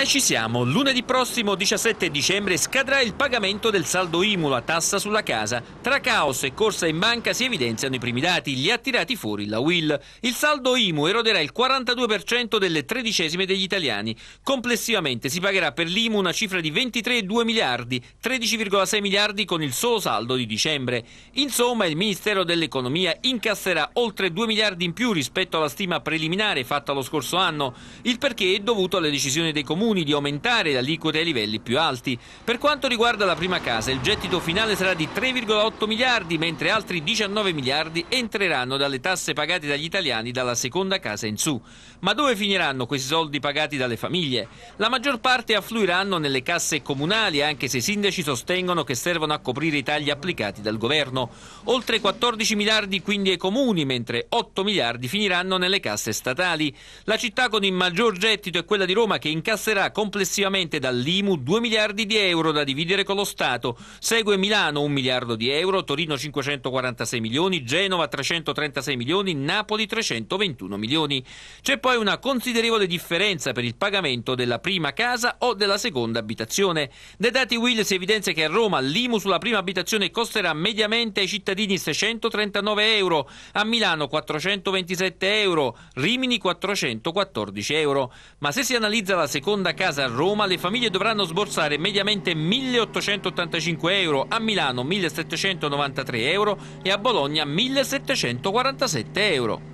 Ormai ci siamo, lunedì prossimo 17 dicembre scadrà il pagamento del saldo IMU la tassa sulla casa. Tra caos e corsa in banca si evidenziano i primi dati, li ha tirati fuori la Will. Il saldo IMU eroderà il 42% delle tredicesime degli italiani. Complessivamente si pagherà per l'IMU una cifra di 23,2 miliardi, 13,6 miliardi con il solo saldo di dicembre. Insomma il Ministero dell'Economia incasserà oltre 2 miliardi in più rispetto alla stima preliminare fatta lo scorso anno, il perché è dovuto alle decisioni dei comuni comuni di aumentare le aliquote ai livelli più alti. Per quanto riguarda la prima casa, il gettito finale sarà di 3,8 miliardi, mentre altri 19 miliardi entreranno dalle tasse pagate dagli italiani dalla seconda casa in su. Ma dove finiranno questi soldi pagati dalle famiglie? La maggior parte affluiranno nelle casse comunali, anche se i sindaci sostengono che servono a coprire i tagli applicati dal governo. Oltre 14 miliardi quindi ai comuni, mentre 8 miliardi finiranno nelle casse statali. La città con il maggior gettito è quella di Roma che incasserà riceverà complessivamente dall'IMU 2 miliardi di euro da dividere con lo Stato. Segue Milano 1 miliardo di euro, Torino 546 milioni, Genova 336 milioni, Napoli 321 milioni. C'è poi una considerevole differenza per il pagamento della prima casa o della seconda abitazione. Dai dati Will si evidenzia che a Roma l'IMU sulla prima abitazione costerà mediamente ai cittadini 639 euro, a Milano 427 euro, Rimini 414 euro. Ma se si analizza la seconda una casa a Roma le famiglie dovranno sborsare mediamente 1.885 euro, a Milano 1.793 euro e a Bologna 1.747 euro.